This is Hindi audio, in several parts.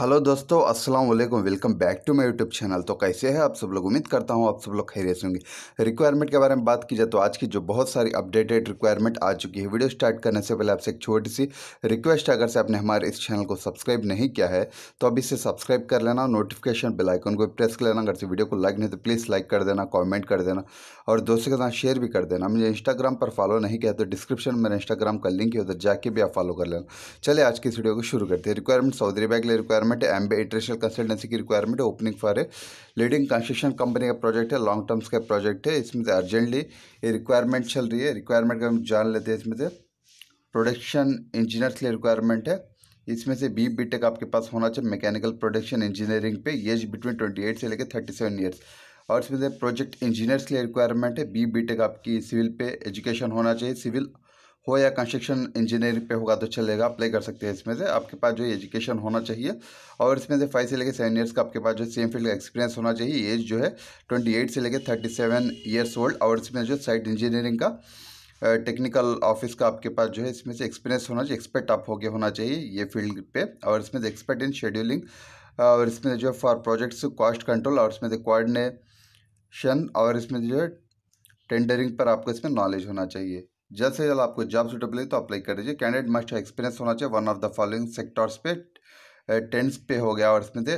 हेलो दोस्तों अस्सलाम वालेकुम welcome back to my YouTube channel तो कैसे हैं आप सब लोग उम्मीद करता हूं आप सब लोग खैरियत होंगे रिक्वायरमेंट के बारे में बात की जाए तो आज की जो बहुत सारी अपडेटेड रिक्वायरमेंट आ चुकी है वीडियो स्टार्ट करने से पहले आपसे एक छोटी सी रिक्वेस्ट है अगर से आपने हमारे इस चैनल को सब्सक्राइब नहीं किया है तो अब इसे सब्सक्राइब कर लेना नोटिफिकेशन आइकन को प्रेस कर लेना अगर से वीडियो को लाइक नहीं तो प्लीज़ लाइक कर देना कॉमेंट कर देना और दोस्तों के साथ शेयर भी कर देना मुझे इंस्टाग्राम पर फॉलो नहीं किया तो डिस्क्रिप्शन में इंस्टाग्राम का लिंक है उधर जाके भी आप फॉलो कर लेना चले आज की इस वीडियो को शुरू करते हैं रिक्वायरमेंट सऊदी अरेबिया के लिए रिक्वायरमेंट रिक्वायरमेंट है एम बी इंटरनेशनल कंसल्टेंसी की रिक्वायरमेंट है opening for a leading construction company का प्रोजेक्ट है लॉन्ग टर्म्स का प्रोजेक्ट है इसमें से अर्जेंटली ये रिक्वायरमेंट चल रही है रिक्वायरमेंट का हम जान लेते हैं इसमें से प्रोडक्शन इंजीनियर्स के लिए रिक्वायरमेंट है इसमें से बी बी टेक आपके पास होना चाहिए मैकेनिकल प्रोडक्शन इंजीनियरिंग पे एज बिटवीन ट्वेंटी एट से लेकर थर्टी सेवन ईयर्स और इसमें से प्रोजेक्ट इंजीनियर्स के लिए रिक्वायरमेंट है बी बी टेक आपकी सिविल पे एजुकेशन होना चाहिए सिविल हो या कंस्ट्रक्शन इंजीनियरिंग पे होगा तो चलेगा अप्लाई कर सकते हैं इसमें से आपके पास जो एजुकेशन होना चाहिए और इसमें से फाइव से लेकर सेवन ईयर्स का आपके पास जो सेम फील्ड का एक्सपीरियंस होना चाहिए एज जो है ट्वेंटी एट से लेकर थर्टी सेवन ईयर्स ओल्ड और इसमें जो साइट इंजीनियरिंग का टेक्निकल ऑफिस का आपके पास जो है इसमें से एक्सपीरियंस होना चाहिए एक्सपर्ट आप होके होना चाहिए ये फील्ड पे और इसमें से एक्सपर्ट इन शेड्यूलिंग और इसमें जो फॉर प्रोजेक्ट्स कॉस्ट कंट्रोल और इसमें से कोऑर्डिनेशन और इसमें जो है टेंडरिंग पर आपको इसमें नॉलेज होना चाहिए जल्द से जल्द आपको जॉब सूटेबल है तो अप्लाई कर दीजिए कैंडिडेट मस्ट एक्सपीरियंस होना चाहिए one of the following sectors पे टेंट्स पे हो गया और इसमें थे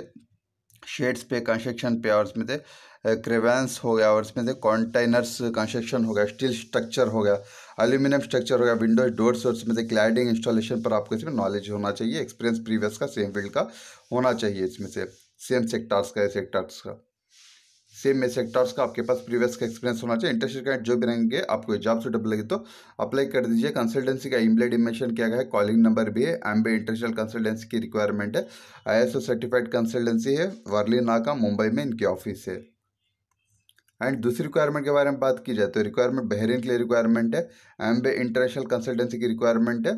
शेड्स पे कंस्ट्रक्शन पे और इसमें थे क्रेवेंस हो गया और इसमें थे कॉन्टेनर्स कंस्ट्रक्शन हो गया स्टील स्ट्रक्चर हो गया एल्यूमिनियम स्ट्रक्चर हो गया विंडोज डोर्स और इसमें थे क्लाइडिंग इंस्टॉलेशन पर आपको इसमें नॉलेज होना चाहिए एक्सपीरियंस प्रीवियस का सेम फील्ड का होना चाहिए इसमें से सेम सेक्टर्स का सेक्टर्स का सेम में सेक्टर्स का आपके पास प्रीवियस का एक्सपीरियंस होना चाहिए इंटरेस्टेड कैंडिडेट जो भी रहेंगे आपको जॉब सुटेबल लगे तो अप्लाई कर दीजिए कंसल्टेंसी का इम्प्लेड इमेशन किया गया है कॉलिंग नंबर भी है एम इंटरनेशनल कंसल्टेंसी की रिक्वायरमेंट है आई सर्टिफाइड कंसल्टेंसी है वर्ली नाका मुंबई में इनकी ऑफिस है एंड दूसरी रिक्वायरमेंट के बारे में बात की जाए तो रिक्वायरमेंट बहरीन के लिए रिक्वायरमेंट है एम बे इंटरनेशनल कंसल्टेंसी की रिक्वायरमेंट है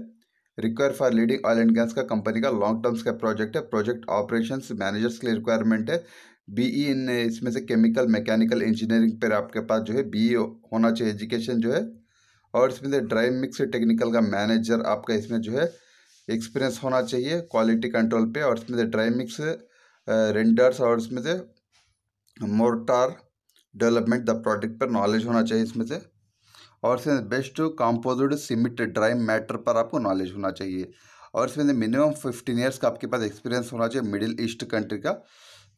require for leading oil and gas का कंपनी का लॉन्ग टर्म्स का प्रोजेक्ट है प्रोजेक्ट ऑपरेशंस मैनेजर्स के लिए रिक्वायरमेंट है बीई इन इसमें से केमिकल मैकेनिकल इंजीनियरिंग पर आपके पास जो है बीई होना चाहिए एजुकेशन जो है और इसमें से ड्राइव मिक्स टेक्निकल का मैनेजर आपका इसमें जो है एक्सपीरियंस होना चाहिए क्वालिटी कंट्रोल पे और इसमें से ड्राइव मिक्स रेंडर्स और इसमें से मोर्टार डेवलपमेंट द प्रोडक्ट पर नॉलेज होना चाहिए इसमें से और इसमें best composite cement drive matter पर आपको नॉलेज होना चाहिए और इसमें से मिनिमम फिफ्टीन ईयर्स का आपके पास एक्सपीरियंस होना चाहिए मिडिल ईस्ट कंट्री का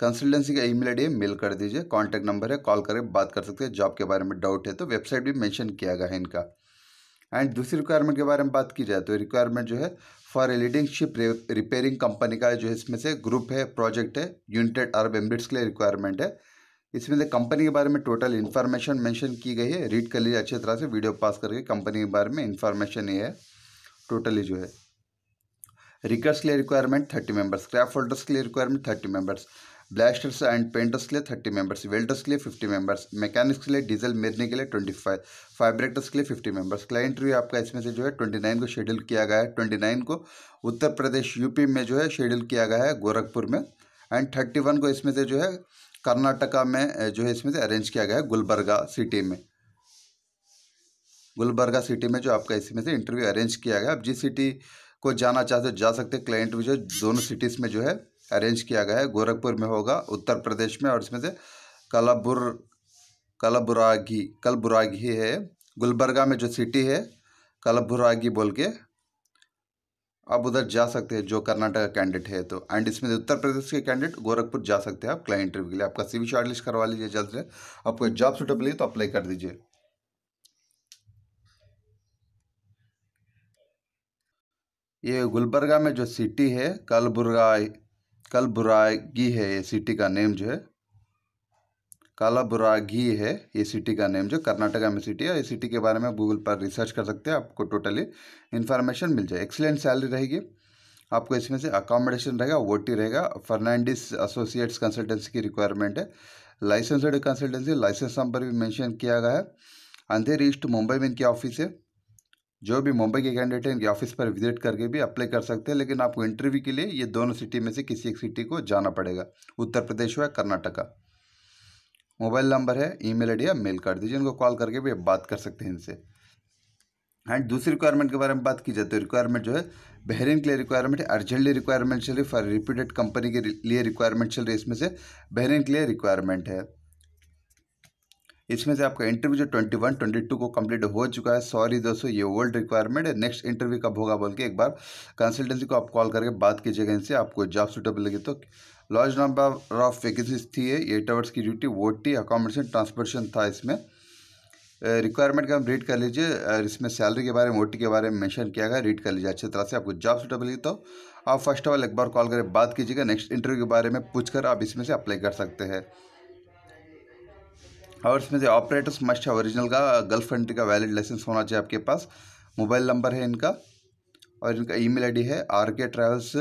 कंसल्टेंसी का ईमेल आईडी मेल कर दीजिए कॉन्टैक्ट नंबर है कॉल करके बात कर सकते हैं जॉब के बारे में डाउट है तो वेबसाइट भी मेंशन किया गया है इनका एंड दूसरी रिक्वायरमेंट के बारे में बात की जाए तो रिक्वायरमेंट जो है for a leading ship repairing company का जो है इसमें से ग्रुप है प्रोजेक्ट है यूनिटेड अरब एम्बिट्स के लिए रिक्वायरमेंट है इसमें से कंपनी के बारे में टोटल इन्फॉर्मेशन मेंशन की गई है रीड कर लीजिए अच्छी तरह से वीडियो पास करके कंपनी के बारे में इन्फॉर्मेशन ये है टोटली जो है रिकर्स के लिए रिक्वायरमेंट थर्टी मेंबर्स क्रैप होल्डर्स के लिए requirement thirty members blasters and painters के लिए थर्टी मेंबर्स वेल्डर्स के लिए फिफ्टी मेंबर्स मैकेनिक्स के लिए डीजल मेरने के लिए ट्वेंटी फाइव फाइब्रेक्टर्स के लिए फिफ्टी मेंबर्स क्लाइंट भी आपका इसमें से जो है ट्वेंटी नाइन को शेड्यूल किया गया है ट्वेंटी नाइन को उत्तर प्रदेश यूपी में जो है शेड्यूल किया गया है गोरखपुर में एंड थर्टी वन को इसमें से जो है कर्नाटका में जो है इसमें से अरेंज किया गया है गुलबर्गा सिटी में गुलबर्गा सिटी में जो आपका इसमें से इंटरव्यू अरेंज किया गया आप जिस सिटी को जाना चाहते हो जा सकते क्लाइंट भी जो दोनों सिटीज़ में जो है अरेंज किया गया है गोरखपुर में होगा उत्तर प्रदेश में और इसमें से कलाबुर कलबुरागी कलबुरागी है गुलबर्गा में जो सिटी है कलबुरागी बोल के आप उधर जा सकते हैं जो कर्नाटक का कैंडिडेट है तो एंड इसमें उत्तर प्रदेश के कैंडिडेट गोरखपुर जा सकते हैं आप क्लाइंट इंटरव्यू के लिए आपका सीवी शॉर्टलिस्ट करवा लीजिए जल्द से आपको जॉब सुटेबल है तो अप्लाई कर दीजिए ये गुलबर्गा में जो सिटी है कलबुरगा कल बुरागी है ये सिटी का नेम जो है काला बुरागी है ये सिटी का नेम जो कर्नाटका में सिटी है ये सिटी के बारे में गूगल पर रिसर्च कर सकते हैं आपको टोटली इन्फॉर्मेशन मिल जाए एक्सीलेंट सैलरी रहेगी आपको इसमें से अकोमोडेशन रहेगा ओ रहेगा फर्नांडिस एसोसिएट्स कंसल्टेंसी की रिक्वायरमेंट है लाइसेंसड कंसल्टेंसी लाइसेंस नंबर भी मैंशन किया गया है अंधेरी ईस्ट मुंबई में इनकी ऑफिस है जो भी मुंबई के कैंडिडेट हैं इनके ऑफिस पर विजिट करके भी अप्लाई कर सकते हैं लेकिन आपको इंटरव्यू के लिए ये दोनों सिटी में से किसी एक सिटी को जाना पड़ेगा उत्तर प्रदेश हुआ या कर्नाटका मोबाइल नंबर है ई आईडी या मेल कर दीजिए इनको कॉल करके भी बात कर सकते हैं इनसे एंड दूसरी रिक्वायरमेंट के बारे में बात की जाए तो रिक्वायरमेंट जो है बहरीन के लिए रिक्वायरमेंट है अर्जेंटली रिक्वायरमेंट चल रही फॉर रिप्यूटेड कंपनी के लिए रिक्वायरमेंट चल रही है इसमें से बहरीन के लिए रिक्वायरमेंट है इसमें से आपका इंटरव्यू जो ट्वेंटी वन ट्वेंटी टू को कंप्लीट हो चुका है सॉरी दोस्तों ये ओल्ड रिक्वायरमेंट है नेक्स्ट इंटरव्यू कब होगा बोल के एक बार कंसल्टेंसी को आप कॉल करके बात कीजिएगा इनसे आपको जॉब सूटेबल लगे तो लार्ज नंबर ऑफ वैकेंसीज थी है एट आवर्स की ड्यूटी वो टी अकोमोडेशन ट्रांसपोर्टेशन था इसमें रिक्वायरमेंट का हम रीड कर लीजिए इसमें सैलरी के बारे में ओटी के बारे में मेंशन किया गया रीड कर लीजिए अच्छी तरह से आपको जॉब सूटेबल तो आप फर्स्ट ऑफ ऑल एक बार कॉल करके बात कीजिएगा नेक्स्ट इंटरव्यू के बारे में पूछकर आप इसमें से अप्लाई कर सकते हैं और इसमें से ऑपरेटर्स मस्ट है ओरिजिनल का गल्फ कंट्री का वैलिड लाइसेंस होना चाहिए आपके पास मोबाइल नंबर है इनका और इनका ईमेल आईडी है आर के ट्रैवल्स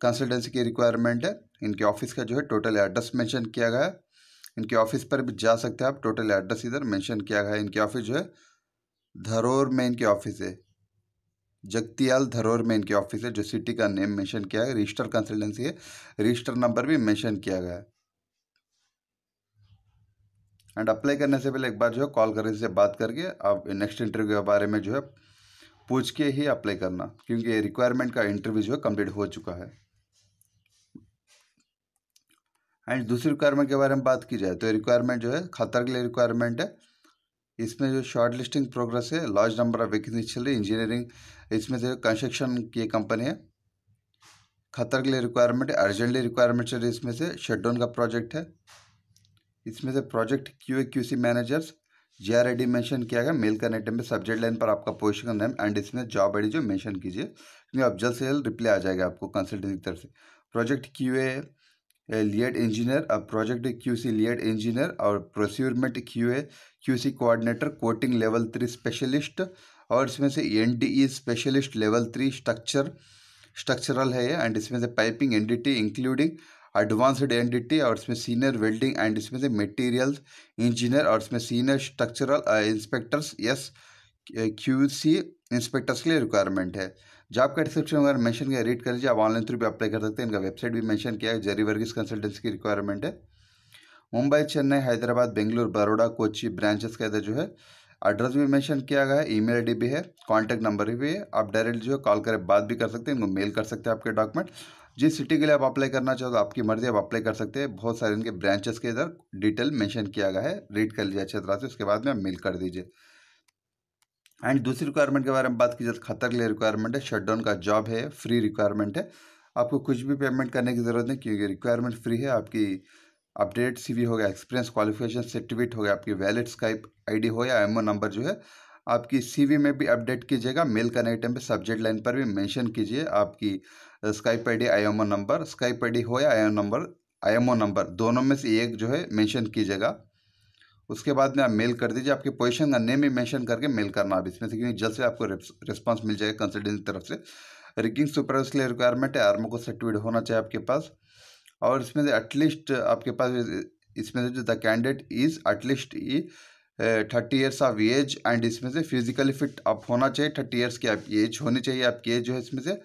कंसल्टेंसी की रिक्वायरमेंट है इनके ऑफिस का जो है टोटल एड्रेस मेंशन किया गया है इनके ऑफिस पर भी जा सकते हैं आप टोटल एड्रेस इधर मेंशन किया गया है इनके ऑफिस जो है धरोर में इनके ऑफिस है जगतियाल धरोर में इनके ऑफिस है जो सिटी का नेम मेंशन किया है रजिस्टर कंसल्टेंसी है रजिस्टर नंबर भी मैंशन किया गया है एंड अप्लाई करने से पहले एक बार जो है कॉल करने से बात करके आप नेक्स्ट इंटरव्यू के बारे में जो है पूछ के ही अप्लाई करना क्योंकि रिक्वायरमेंट का इंटरव्यू जो है कम्प्लीट हो चुका है एंड दूसरी रिक्वायरमेंट के बारे में बात की जाए तो रिक्वायरमेंट जो है खतर के लिए रिक्वायरमेंट है इसमें जो शॉर्ट लिस्टिंग प्रोग्रेस है लार्ज नंबर ऑफ वैकेंसी चल रही इंजीनियरिंग इसमें जो कंस्ट्रक्शन की कंपनी है खतर के लिए रिक्वायरमेंट है अर्जेंटली रिक्वायरमेंट चल रही इसमें से शटडाउन का प्रोजेक्ट है इसमें से project Q A Q C managers J R I mention किया गया मेल करने टाइम पे सब्जेक्ट लाइन पर आपका पोजिशन नेम एंड इसमें जॉब आई डी जो मेंशन कीजिए क्योंकि अब जल्द से जल्द रिप्लाई आ जाएगा आपको कंसल्टेंसी की तरफ से project Q A lead engineer अब project Q C lead engineer और procurement Q A Q C coordinator coating level three specialist और इसमें से N D E specialist level three structure structural है एंड इसमें से piping N D T including advanced N और इसमें सीनियर वेल्डिंग एंड इसमें से मटेरियल्स इंजीनियर और इसमें senior structural inspectors yes Q C inspectors के लिए रिक्वायरमेंट है जॉब का डिस्क्रिप्शन वगैरह मैंशन किया रीड कर लीजिए आप ऑनलाइन थ्रू भी अप्लाई कर सकते हैं इनका वेबसाइट भी मैंशन किया है जेरी वर्गीज कंसल्टेंसी की रिक्वायरमेंट है मुंबई चेन्नई हैदराबाद बेंगलुरु बड़ोड़ा कोची ब्रांचेस का इधर जो है एड्रेस भी मेंशन किया गया है ईमेल आईडी भी है कांटेक्ट नंबर भी है आप डायरेक्ट जो है कॉल करें बात भी कर सकते हैं इनको मेल कर सकते हैं आपके डॉक्यूमेंट जिस सिटी के लिए आप अप्लाई करना चाहो तो आपकी मर्ज़ी आप अप्लाई कर सकते हैं बहुत सारे इनके ब्रांचेस के इधर डिटेल मेंशन किया गया है रीड कर लीजिए अच्छी तरह से उसके बाद में आप मेल कर दीजिए एंड दूसरी रिक्वायरमेंट के बारे में बात की जाए खतर के लिए रिक्वायरमेंट है शटडाउन का जॉब है फ्री रिक्वायरमेंट है आपको कुछ भी पेमेंट करने की ज़रूरत नहीं क्योंकि रिक्वायरमेंट फ्री है आपकी अपडेट सी हो गया एक्सपीरियंस क्वालिफिकेशन सर्टिफिकेट हो गया आपकी वैलिड स्काइप आईडी हो या एमओ नंबर जो है आपकी सीवी में भी अपडेट कीजिएगा मेल करने के टाइम पे सब्जेक्ट लाइन पर भी मेंशन कीजिए आपकी Skype I IMO number Skype I हो या आई नंबर आई नंबर दोनों में से एक जो है मेंशन कीजिएगा उसके बाद में आप मेल कर दीजिए आपके पोजीशन का नेम भी मेंशन करके मेल करना आप इसमें से क्योंकि जल्द से आपको रिस्पांस मिल जाएगा कंसल्टेंट की तरफ से रिकिंग सुपर के लिए रिक्वायरमेंट है आर्मो को सर्टिफिकेट होना चाहिए आपके पास और इसमें से एटलीस्ट आपके पास इसमें से जो द कैंडिडेट इज़ एटलीस्ट ई thirty years of age and इसमें से फिजिकली फिट आप होना चाहिए थर्टी ईयर्स की आप एज होनी चाहिए आपकी एज जो है इसमें से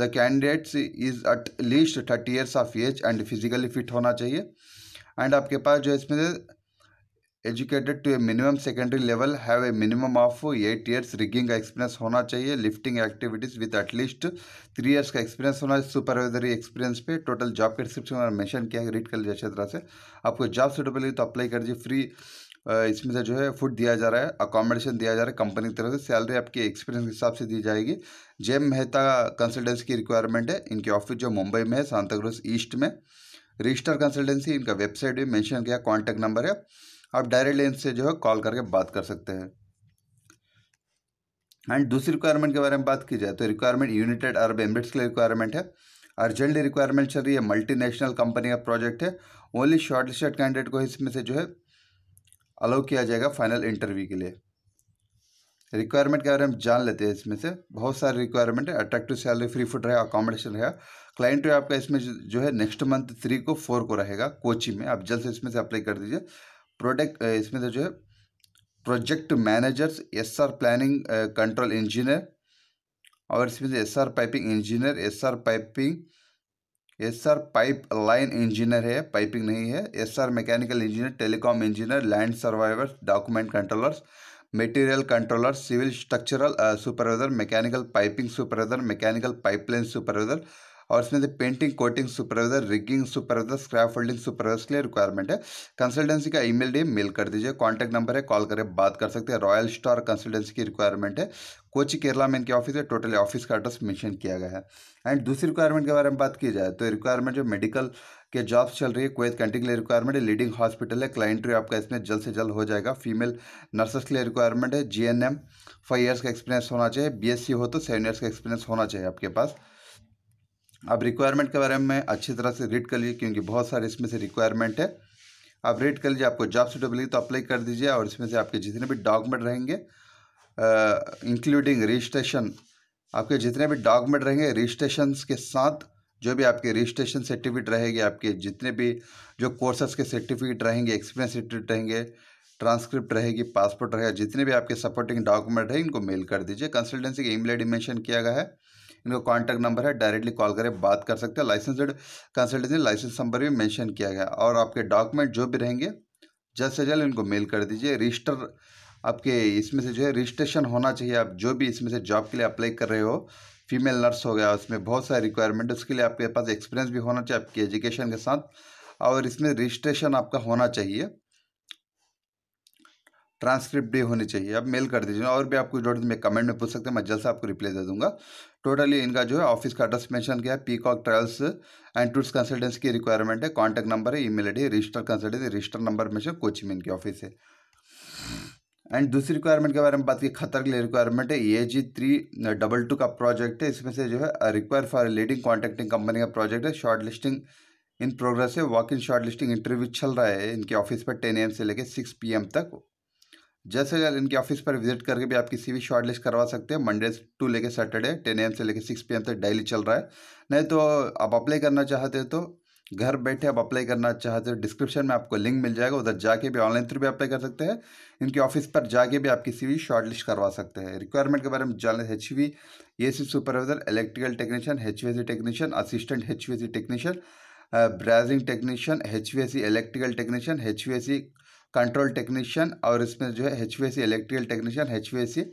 the candidates is at least thirty years of age and physically fit होना चाहिए एंड आपके पास जो इसमें इसमें educated to a minimum secondary level have a minimum of eight years rigging का एक्सपीरियंस होना चाहिए lifting activities with at least three years का एक्सपीरियंस होना चाहिए सुपरवाइजरी एक्सपीरियंस पे टोटल जॉब के डिस्क्रिप्शन मैंशन किया है रीड कर लीजिए अच्छी तरह से आपको जॉब सुटेबल तो अप्लाई कर दीजिए फ्री इसमें से जो है फूड दिया जा रहा है अकोमोडेशन दिया जा रहा है कंपनी की तरफ से सैलरी आपकी एक्सपीरियंस के हिसाब से दी जाएगी जेम मेहता कंसल्टेंसी की रिक्वायरमेंट है इनकी ऑफिस जो मुंबई में है सांताक्रूज ईस्ट में रजिस्टर कंसल्टेंसी इनका वेबसाइट भी मैंशन किया कॉन्टैक्ट नंबर है आप डायरेक्टली इनसे जो है कॉल करके बात कर सकते हैं एंड दूसरी रिक्वायरमेंट के बारे में बात की जाए तो रिक्वायरमेंट यूनाइटेड अरब एमिरेट्स के लिए रिक्वायरमेंट है अर्जेंटली रिक्वायरमेंट चल रही है मल्टीनेशनल कंपनी का प्रोजेक्ट है ओनली शॉर्ट लिस्टेड कैंडिडेट को इसमें से जो है अलाउ किया जाएगा फाइनल इंटरव्यू के लिए रिक्वायरमेंट के बारे में जान लेते हैं इसमें से बहुत सारे रिक्वायरमेंट है अट्रैक्टिव सैलरी फ्री फूड रहेगा अकोमोडेशन रहेगा क्लाइंट जो आपका इसमें जो है नेक्स्ट मंथ थ्री को फोर को रहेगा कोची में आप जल्द से इसमें से अप्लाई कर दीजिए प्रोडक्ट इसमें से जो है project managers S R planning control engineer और इसमें से S R piping engineer S R piping S R pipeline engineer है पाइपिंग नहीं है S R mechanical engineer telecom engineer land survivors document controllers material controller civil structural supervisor mechanical piping supervisor mechanical pipeline supervisor और इसमें से painting coating supervisor rigging supervisor scrap holding supervisor के लिए रिक्वायरमेंट है कंसल्टेंसी का ईमेल डी मेल कर दीजिए कॉन्टैक्ट नंबर है कॉल करें बात कर सकते हैं रॉयल स्टार कंसल्टेंसी की रिक्वायरमेंट है कोची केरला में इनके ऑफिस है टोटली ऑफिस का एड्रेस मेंशन किया गया है एंड दूसरी रिक्वायरमेंट के बारे में बात की जाए तो रिक्वायरमेंट जो मेडिकल के जॉब्स चल रही है कोई कंट्री के लिए रिक्वायरमेंट है लीडिंग हॉस्पिटल है क्लाइंट क्लाइंट्री आपका इसमें जल्द से जल्द हो जाएगा फीमेल नर्सेस के लिए रिक्वायरमेंट है G N M five years का एक्सपीरियंस होना चाहिए बी हो तो सेवन ईयर्स का एक्सपीरियंस होना चाहिए आपके पास अब रिक्वायरमेंट के बारे में अच्छी तरह से रीड कर लीजिए क्योंकि बहुत सारे इसमें से रिक्वायरमेंट है आप रीड कर लीजिए आपको जॉब सुटेबिलिटी तो अप्लाई कर दीजिए और इसमें से आपके जितने भी डॉक्यूमेंट रहेंगे इंक्लूडिंग uh, रजिस्ट्रेशन आपके जितने भी डॉक्यूमेंट रहेंगे रजिस्ट्रेशन के साथ जो भी आपके रजिस्ट्रेशन सर्टिफिकेट रहेगी आपके जितने भी जो कोर्सेज के सर्टिफिकेट रहेंगे एक्सपीरियंस सर्टिफिकेट रहेंगे ट्रांसक्रिप्ट रहेगी पासपोर्ट रहेगा जितने भी आपके सपोर्टिंग डॉक्यूमेंट है इनको मेल कर दीजिए कंसल्टेंसी का ईमेल आई मेंशन किया गया है इनका कॉन्टैक्ट नंबर है डायरेक्टली कॉल करें बात कर सकते हैं लाइसेंसड कंसल्टेंसी लाइसेंस नंबर भी मैंशन किया गया और आपके डॉक्यूमेंट जो भी रहेंगे जल्द से जल्द इनको मेल कर दीजिए रजिस्टर आपके इसमें से जो है रजिस्ट्रेशन होना चाहिए आप जो भी इसमें से जॉब के लिए अप्लाई कर रहे हो फीमेल नर्स हो गया उसमें बहुत सारे रिक्वायरमेंट उसके लिए आपके पास एक्सपीरियंस भी होना चाहिए आपकी एजुकेशन के साथ और इसमें रजिस्ट्रेशन आपका होना चाहिए ट्रांसक्रिप्ट भी होनी चाहिए आप मेल कर दीजिए और भी आपको जरूरत में कमेंट में पूछ सकते हैं मैं जल्द से आपको रिप्लाई दे दूंगा टोटली इनका जो है ऑफिस का एड्रेस मेंशन किया है Peacock Travels and Tours consultancy की रिक्वायरमेंट है कांटेक्ट नंबर है email I D register consultancy register number mention कोचिंग इनके इनकी ऑफिस है एंड दूसरी रिक्वायरमेंट के बारे में बात की खतर के लिए रिक्वायरमेंट है A G three double two का प्रोजेक्ट है इसमें से जो है require for leading contracting company का प्रोजेक्ट है शॉर्ट लिस्टिंग इन प्रोग्रेस है walk in short listing interview चल रहा है इनके ऑफिस पर टेन एम से लेकर सिक्स पी एम तक जैसे अगर इनके ऑफिस पर विजिट करके भी आपकी भी शॉर्ट लिस्ट करवा सकते हैं मंडे टू लेके सैटरडे टेन एम से लेके सिक्स पी एम तक डेली चल रहा है नहीं तो आप अप्लाई करना चाहते हो तो घर बैठे आप अप्लाई करना चाहते हो डिस्क्रिप्शन में आपको लिंक मिल जाएगा उधर जाके भी ऑनलाइन थ्रू भी अप्लाई कर सकते हैं इनके ऑफिस पर जाके भी आप किसी भी शॉर्टलिस्ट करवा सकते हैं रिक्वायरमेंट के बारे में जान H V A C supervisor electrical technician H V technician assistant H V technician brazing technician H V electrical technician H V control technician और इसमें जो है H V electrical technician H V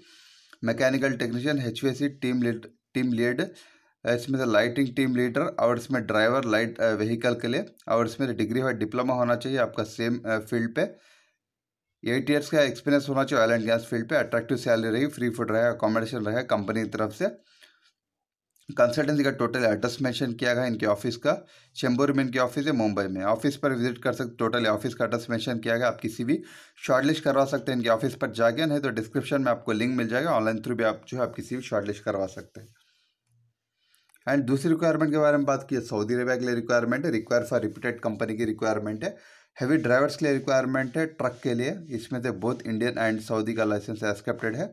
mechanical technician H V team lead team lead इसमें से लाइटिंग टीम लीडर और इसमें ड्राइवर लाइट व्हीकल के लिए और इसमें डिग्री हो डिप्लोमा होना चाहिए आपका सेम फील्ड पे एट ईयर्स का एक्सपीरियंस होना चाहिए ऑयल एंड गैस फील्ड पे अट्रैक्टिव सैलरी रही फ्री फूड रहेगा अकोमोडेशन रहेगा कंपनी की तरफ से कंसल्टेंसी का टोटल एड्रेस मेंशन किया गया इनके ऑफिस का चेंबूर में इनके ऑफिस है मुंबई में ऑफिस पर विजिट कर सकते टोटल ऑफिस का एड्रेस मेंशन किया गया आप किसी भी शॉर्टलिस्ट करवा सकते हैं इनके ऑफिस पर जाके नहीं तो डिस्क्रिप्शन में आपको लिंक मिल जाएगा ऑनलाइन थ्रू भी आप जो है आप किसी भी शॉर्टलिस्ट करवा सकते हैं एंड दूसरी रिक्वायरमेंट के बारे में बात की सऊदी अरबिया के लिए रिक्वायरमेंट है रिक्वायर फॉर रिपीटेड कंपनी की रिक्वायरमेंट है हैवी ड्राइवर्स के लिए रिक्वायरमेंट है ट्रक के लिए इसमें से बोथ इंडियन एंड सऊदी का लाइसेंस एक्सेप्टेड है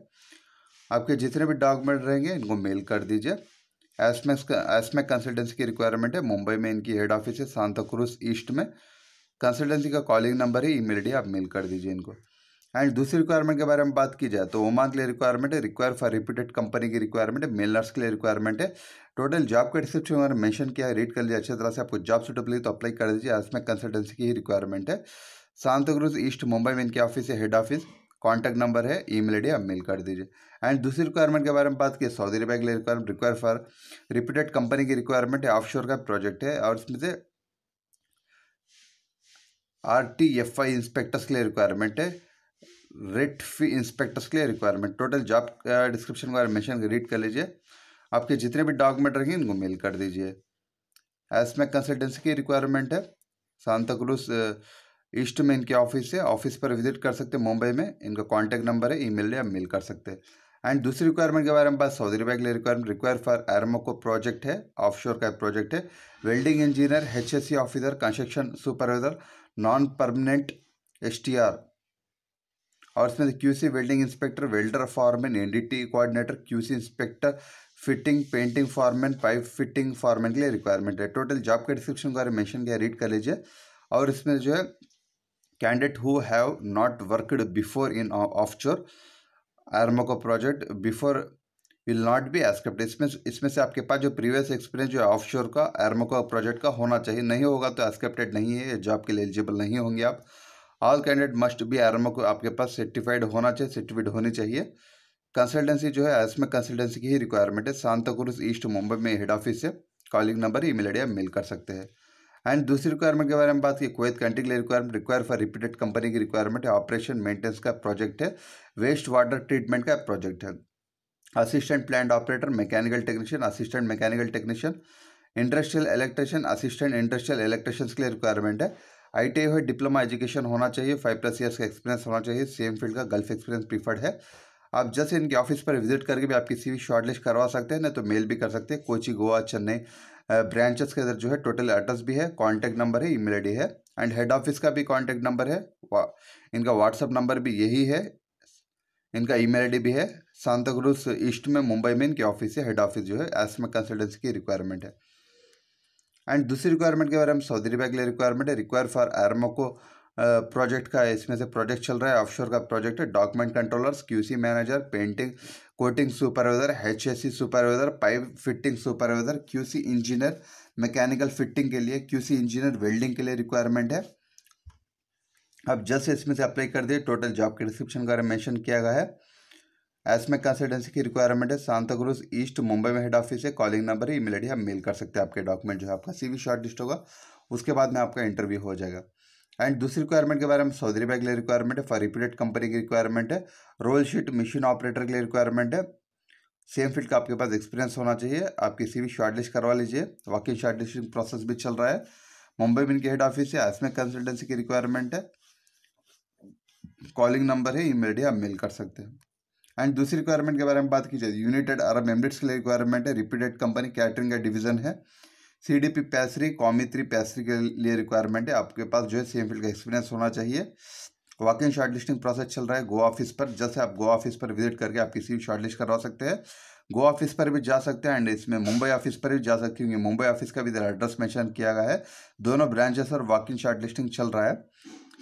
आपके जितने भी डॉक्यूमेंट रहेंगे इनको मेल कर दीजिए एसमेस एसमेक कंसल्टेंसी की रिक्वायरमेंट है मुंबई में इनकी हेड ऑफिस है सांता क्रूज ईस्ट में कंसल्टेंसी का कॉलिंग नंबर है ईमेल आई आप मेल कर दीजिए इनको एंड दूसरी रिक्वायरमेंट के बारे में बात की जाए तो ओमान के लिए रिक्वायरमेंट है रिक्वायर फॉर रिपीटेड कंपनी की रिक्वायरमेंट है मेल नर्स के लिए रिक्वायरमेंट है टोटल जॉब का डिस्क्रिप्शन मैंने मेंशन किया है रीड कर लीजिए अच्छी तरह से आपको जॉब सुटेबल तो अप्लाई कर दीजिए इसमें कंसल्टेंसी की ही रिक्वायरमेंट है क्रूज ईस्ट मुंबई में इनके ऑफिस है हेड ऑफिस कॉन्टैक्ट नंबर है ई मेल आप मेल कर दीजिए एंड दूसरी रिक्वायरमेंट के बारे में बात की सऊदी अरबिया के लिए requirement require for repeated company की रिक्वायरमेंट है ऑफशोर का प्रोजेक्ट है और इसमें से R T F I inspectors के लिए रिक्वायरमेंट है रेट फी इंस्पेक्टर्स के लिए रिक्वायरमेंट टोटल जॉब डिस्क्रिप्शन को मैंशन रीड कर लीजिए आपके जितने भी डॉक्यूमेंट रहेंगे इनको मेल कर दीजिए एसमेक कंसल्टेंसी की रिक्वायरमेंट है सांता क्रूज uh, ईस्ट में इनके ऑफिस है ऑफिस पर विजिट कर सकते हैं मुंबई में इनका कॉन्टैक्ट नंबर है ईमेल या मेल कर सकते हैं एंड दूसरी रिक्वायरमेंट के बारे में बात सऊदी अरबिया के लिए requirement require for Aramco project है ऑफशोर का प्रोजेक्ट है welding engineer H officer construction supervisor non permanent S और इसमें QC welding inspector welder foreman NDT coordinator QC inspector fitting painting foreman pipe fitting foreman के लिए रिक्वायरमेंट है टोटल जॉब के डिस्क्रिप्शन को मैंशन किया रीड कर लीजिए और इसमें जो है candidate who have not worked before in offshore Aramco project before will not be accept इसमें इसमें से आपके पास जो प्रीवियस एक्सपीरियंस जो है शोर का एरमोको प्रोजेक्ट का होना चाहिए नहीं होगा तो एक्सेप्टेड नहीं है जॉब के लिए एलिजिबल नहीं होंगे आप ऑल कैंडिडेट मस्ट बी आर को आपके पास सर्टिफाइड होना चाहिए सर्टिफाइड होनी चाहिए कंसल्टेंसी जो है इसमें कंसल्टेंसी की ही रिक्वायरमेंट है सांता क्रूज ईस्ट मुंबई में हेड ऑफिस है कॉलिंग नंबर ई मेल आई मेल कर सकते हैं एंड दूसरी रिक्वायरमेंट के बारे में बात की कोवैत कंट्री के लिए requirement require for repeated company की रिक्वायरमेंट है ऑपरेशन मेंटेनेंस का प्रोजेक्ट है वेस्ट वाटर ट्रीटमेंट का प्रोजेक्ट है assistant plant operator mechanical technician assistant mechanical technician industrial electrician assistant industrial electricians के लिए रिक्वायरमेंट है आई टी है डिप्लोमा एजुकेशन होना चाहिए फाइव प्लस ईयर्स का एक्सपीरियंस होना चाहिए सेम फील्ड का गल्फ एक्सपीरियंस प्रीफर्ड है आप जस्ट इनके ऑफिस पर विजिट करके भी आप किसी भी शॉर्ट लिस्ट करवा सकते हैं ना तो मेल भी कर सकते हैं कोची गोवा चेन्नई ब्रांचेस के अंदर जो है टोटल एड्रेस भी है कॉन्टैक्ट नंबर है ईमेल आई है एंड हेड ऑफिस का भी कॉन्टैक्ट नंबर है वा, इनका व्हाट्सअप नंबर भी यही है इनका ईमेल आई भी है सांता क्रूज ईस्ट में मुंबई में इनके ऑफिस है हेड ऑफिस जो है एसमे कंसल्टेंसी की रिक्वायरमेंट है एंड दूसरी रिक्वायरमेंट के बारे में सऊदी अरबिया के लिए रिक्वायरमेंट है रिक्वायर फॉर आरमोको प्रोजेक्ट का इसमें से प्रोजेक्ट चल रहा है ऑफशोर का प्रोजेक्ट है document controllers QC manager painting coating supervisor H S C supervisor pipe fitting supervisor QC engineer mechanical fitting के लिए क्यूसी इंजीनियर वेल्डिंग के लिए रिक्वायरमेंट है अब जस्ट इसमें से अप्लाई कर दिए टोटल जॉब के डिस्क्रिप्शन के में मैंशन किया गया है एसमेक कंसल्टेंसी की रिक्वायरमेंट है सांता क्रूज ईस्ट मुंबई में हेड ऑफिस है कॉलिंग नंबर है ईमेल आईडी आप मेल कर सकते हैं आपके डॉक्यूमेंट जो है आपका सी वी होगा उसके बाद में आपका इंटरव्यू हो जाएगा एंड दूसरी रिक्वायरमेंट के बारे में सौदरी बैग के लिए रिक्वायरमेंट है फॉर रिप्यूटेड कंपनी की रिक्वायरमेंट है रोल शीट मशीन ऑपरेटर के लिए रिक्वायरमेंट है सेम फील्ड का आपके पास एक्सपीरियंस होना चाहिए आप किसी भी शॉर्ट लिस्ट करवा लीजिए वाकई शॉर्ट प्रोसेस भी चल रहा है मुंबई में इनके हेड ऑफिस है एसमे कंसल्टेंसी की रिक्वायरमेंट है कॉलिंग नंबर है ईमेल आप मेल कर सकते हैं एंड दूसरी रिक्वायरमेंट के बारे में बात की जाए यूनाइटेड अरब एमरेट्स के लिए रिक्वायरमेंट है रिपीटेड कंपनी कैटरिंग का डिवीजन है C D P pastry commis three pastry के लिए रिक्वायरमेंट है आपके पास जो है सेम फील्ड का एक्सपीरियंस होना चाहिए walk in short listing process चल रहा है गोवा ऑफिस पर जैसे आप गोवा ऑफिस पर विजिट करके आप किसी भी शॉर्ट लिस्ट करवा सकते हैं गोवा ऑफिस पर भी जा सकते हैं एंड इसमें मुंबई ऑफिस पर भी जा सकते हैं क्योंकि मुंबई ऑफिस का भी इधर एड्रेस मैंशन किया गया है दोनों ब्रांचेस और वॉक इन शॉर्ट लिस्टिंग चल रहा है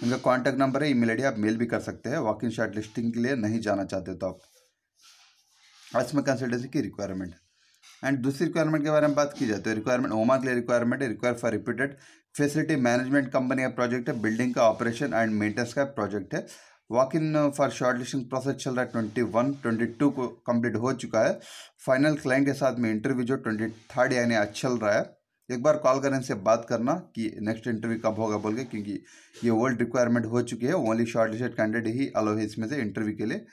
उनका कॉन्टैक्ट नंबर है ईमेल आईडी आप मेल भी कर सकते हैं वॉक इन शार्ट लिस्टिंग के लिए नहीं जाना चाहते तो आप इसमें कंसल्टेंसी की रिक्वायरमेंट एंड दूसरी रिक्वायरमेंट के बारे में बात की जाए तो रिक्वायरमेंट ओमा के लिए रिक्वायरमेंट है require for repeated facility management company का प्रोजेक्ट है बिल्डिंग का ऑपरेशन एंड मेंटेनेंस का प्रोजेक्ट है walk in for short listing process चल रहा है ट्वेंटी वन ट्वेंटी टू को कम्प्लीट हो चुका है फाइनल क्लाइंट के साथ में इंटरव्यू जो ट्वेंटी थर्ड यानी आज चल रहा है एक बार कॉल करें इनसे बात करना कि नेक्स्ट इंटरव्यू कब होगा बोल के क्योंकि ये वर्ल्ड रिक्वायरमेंट हो चुकी है ओनली शॉर्ट कैंडिडेट ही अलो है इसमें से इंटरव्यू के लिए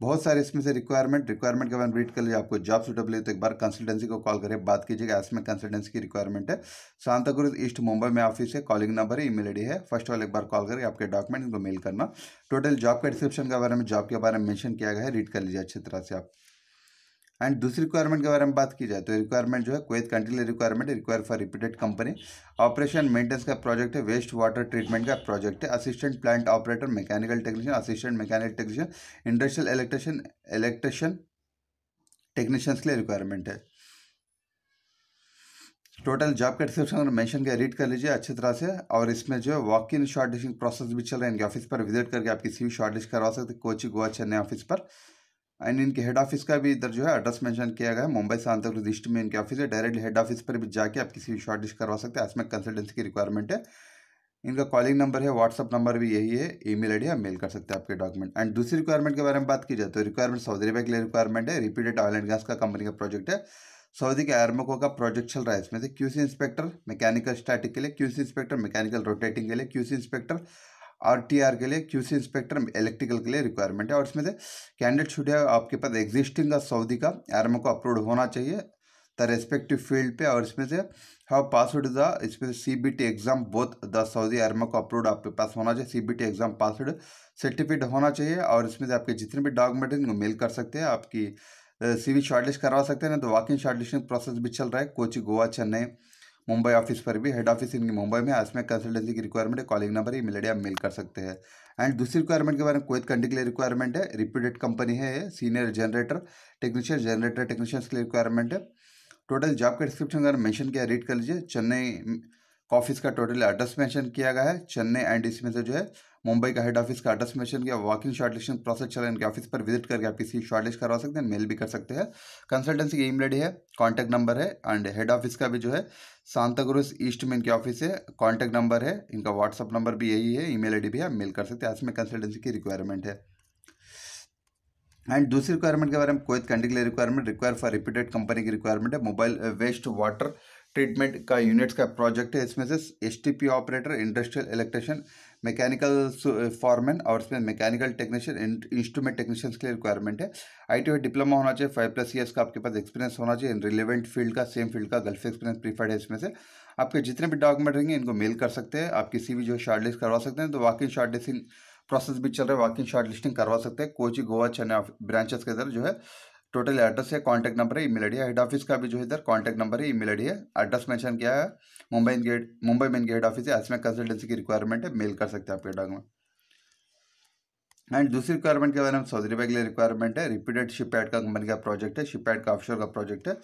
बहुत सारे इसमें से रिक्वायरमेंट रिक्वायरमेंट के बाद रीड कर लीजिए आपको जॉब सुटेबल है तो एक बार कंसल्टेंसी को कॉल करें बात कीजिएगा इसमें कंसल्टेंसी की रिक्वायरमेंट है शांता क्रूज ईस्ट मुंबई में ऑफिस है कॉलिंग नंबर है ईमेल आईडी है फर्स्ट ऑल एक बार कॉल करके आपके डॉक्यूमेंट इनको मेल करना टोटल जॉब का डिस्क्रिप्शन के बारे में जॉब के बारे में मैंशन किया गया है रीड कर लीजिए अच्छी तरह से आप एंड दूसरी रिक्वायरमेंट के बारे में बात की जाए तो रिक्वायरमेंट जो है Kuwait country requirement require for repeated company operation maintenance का प्रोजेक्ट है वेस्ट वाटर ट्रीटमेंट का प्रोजेक्ट है assistant plant operator mechanical technician assistant mechanical technician industrial electrician electrician technicians के लिए रिक्वायरमेंट है टोटल जॉब का डिस्क्रिप्शन मेंशन किया रीड कर लीजिए अच्छी तरह से और इसमें जो है वॉक इन शॉर्ट प्रोसेस भी चल रहा है इनके ऑफिस पर विजिट करके आपकी सीवी शॉर्ट करवा सकते हैं कोची गोवा चेन्नई ऑफिस पर एंड इनके हेड ऑफिस का भी इधर जो है एड्रेस मेंशन किया गया है मुंबई से आंध्र प्रदेश में इनके ऑफिस है डायरेक्टली हेड ऑफिस पर भी जाके आप किसी भी शॉर्ट लिस्ट करवा सकते हैं इसमें कंसल्टेंसी की रिक्वायरमेंट है इनका कॉलिंग नंबर है व्हाट्सअप नंबर भी यही है ईमेल आईडी आप मेल कर सकते हैं आपके डॉक्यूमेंट एंड दूसरी रिक्वायरमेंट के बारे में बात की जाए तो रिक्वायरमेंट सऊदी अरबिया के लिए रिक्वायरमेंट है रिपीटेड ऑयल एंड गैस का कंपनी का प्रोजेक्ट है सऊदी के एयरमोको का प्रोजेक्ट चल रहा है इसमें से क्यूसी इंस्पेक्टर मैकेनिकल स्टैटिक के लिए क्यूसी इंस्पेक्टर मैकेनिकल रोटेटिंग के लिए क्यूसी इंस्पेक्टर और टीआर के लिए क्यूसी इंस्पेक्टर इलेक्ट्रिकल के लिए रिक्वायरमेंट है और इसमें से कैंडिडेट शुड है आपके पास एग्जिस्टिंग का सऊदी का आरएमओ को अप्रूव होना चाहिए द रेस्पेक्टिव फील्ड पे और इसमें से हाउ आउट द इसमें से C B T exam both the Saudi Aramco approve आपके पास होना चाहिए C B T exam passed certificate होना चाहिए और इसमें से आपके जितने भी डॉक्यूमेंट हैं मेल कर सकते हैं आपकी सी वी शॉर्टलिस्ट करवा सकते हैं ना तो वॉकिंग शॉर्टलिस्टिंग प्रोसेस भी चल रहा है कोची गोवा चेन्नई मुंबई ऑफिस पर भी हेड ऑफिस इनकी मुंबई में इसमें कंसल्टेंसी की रिक्वायरमेंट है कॉलिंग नंबर इमीडिएटली आप मेल कर सकते हैं एंड दूसरी रिक्वायरमेंट के बारे में कोई कंट्री के लिए रिक्वायरमेंट है रिप्यूटेड कंपनी है senior generator technician generator technicians के लिए रिक्वायरमेंट है टोटल जॉब का डिस्क्रिप्शन अगर मैंशन किया रीड कर लीजिए चेन्नई ऑफिस का टोटल एड्रेस मेंशन किया गया है चेन्नई एंड इसमें से जो है मुंबई का हेड ऑफिस का एड्रेस मेंशन किया वर्किंग शॉर्टलिस्टिंग प्रोसेस चला इनके ऑफिस पर विजिट करके आप किसी शॉर्टलिस्ट करवा सकते हैं मेल भी कर सकते हैं कंसल्टेंसी की ईमेल आई है कॉन्टैक्ट नंबर है एंड हेड ऑफिस का भी जो है सांताक्रूज ईस्ट में इनके ऑफिस है कॉन्टैक्ट नंबर है इनका व्हाट्सअप नंबर भी यही है ई मेल भी आप मेल कर सकते हैं इसमें कंसल्टेंसी की रिक्वायरमेंट है एंड दूसरी रिक्वायरमेंट के बारे में कोई कंट्री के लिए requirement require for repeated company की रिक्वायरमेंट है मोबाइल वेस्ट वाटर ट्रीटमेंट का यूनिट्स का प्रोजेक्ट है इसमें से एस operator industrial electrician mechanical foreman और इसमें मैकेनिकल टेक्नीशियन इंस्ट्रूमेंट टेक्नीशियंस के लिए रिक्वायरमेंट है आईटी में डिप्लोमा होना चाहिए फाइव प्लस ईयर्स का आपके पास एक्सपीरियंस होना चाहिए इन रिलेवेंट फील्ड का सेम फील्ड का गल्फ एक्सपीरियंस प्रीफर्ड है इसमें से आपके जितने भी डॉक्यूमेंट रहेंगे इनको मेल कर सकते हैं आप किसी भी जो शॉर्टलिस्ट करवा सकते हैं तो वाकिंग शॉर्टलिस्टिंग प्रोसेस भी चल रहा है वाकिंग शॉर्ट लिस्टिंग करवा सकते हैं कोची गोवा चेन्नई ब्रांचेस के अंदर जो है टोटल एड्रेस है कॉन्टैक्ट नंबर है ई मेल है हेड ऑफिस का भी जो इधर कॉन्टैक्ट नंबर है ई मेल है एड्रेस मेंशन किया है Mumbai gate Mumbai main gate office है इसमें कंसल्टेंसी की रिक्वायरमेंट है मेल कर सकते हैं आपके डॉक्यूमेंट एंड दूसरी रिक्वायरमेंट के बारे में सऊदी अरबिया के लिए रिक्वायरमेंट है रिपीटेड शिपयार्ड का कंपनी का प्रोजेक्ट है शिपयार्ड का ऑफशोर का प्रोजेक्ट है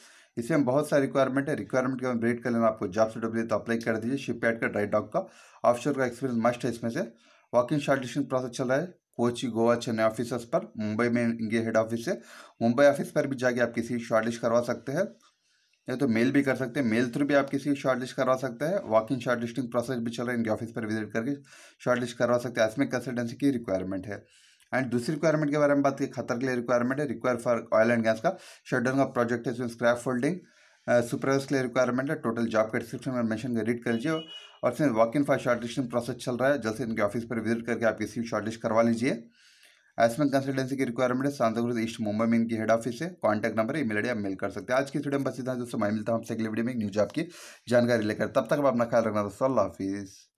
इसमें बहुत सारी रिक्वायरमेंट है रिक्वायरमेंट के बारे में रेट कर लेना आपको जॉब से डब्ल्यू तो अप्लाई कर दीजिए शिपयार्ड का ड्राई डॉक का ऑफशोर का एक्सपीरियंस मस्ट है इसमें से वॉकिंग शार्ट प्रोसेस चल रहा है कोची गोवा चेन्नई ऑफिस पर मुंबई में इनके हेड ऑफिस है मुंबई ऑफिस पर भी जाके आप किसी शॉर्टलिस्ट करवा सकते हैं या तो मेल भी कर सकते हैं मेल थ्रू भी आप किसी शॉर्टलिस्ट करवा सकते हैं वॉक इन प्रोसेस भी चल रहा है इनके ऑफिस पर विजिट करके शॉर्टलिस्ट करवा सकते हैं इसमें कंसल्टेंसी की रिक्वायरमेंट है एंड दूसरी रिक्वायरमेंट के बारे में बात की खतर के लिए रिक्वायरमेंट है require for oil and gas का शटडाउन का प्रोजेक्ट है इसमें स्क्रैप फोल्डिंग सुपरवाइज के लिए रिक्वायरमेंट है टोटल जॉब का डिस्क्रिप्शन में मैंशन रीड कर लीजिए और इसमें walk in for short process चल रहा है जल्द से इनके ऑफिस पर विजिट करके आप इसी शॉर्ट लिस्ट करवा लीजिए एसमें कंसल्टेंसी की रिक्वायरमेंट है सांता क्रूज ईस्ट मुंबई में इनकी हेड ऑफिस है कॉन्टैक्ट नंबर है मेल आई आप मेल कर सकते हैं आज की वीडियो में बस इतना दोस्तों मैं मिलता हूँ आपसे अगले वीडियो में न्यूज आपकी जानकारी लेकर तब तक आप अपना ख्याल रखना दोस्तों अल्लाह हाफिज़